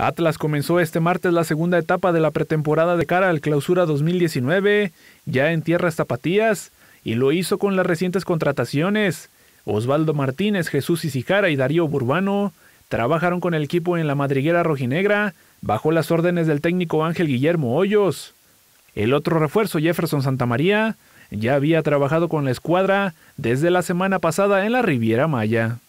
Atlas comenzó este martes la segunda etapa de la pretemporada de cara al clausura 2019, ya en tierras zapatías y lo hizo con las recientes contrataciones. Osvaldo Martínez, Jesús Isijara y Darío Burbano trabajaron con el equipo en la madriguera rojinegra bajo las órdenes del técnico Ángel Guillermo Hoyos. El otro refuerzo, Jefferson Santamaría, ya había trabajado con la escuadra desde la semana pasada en la Riviera Maya.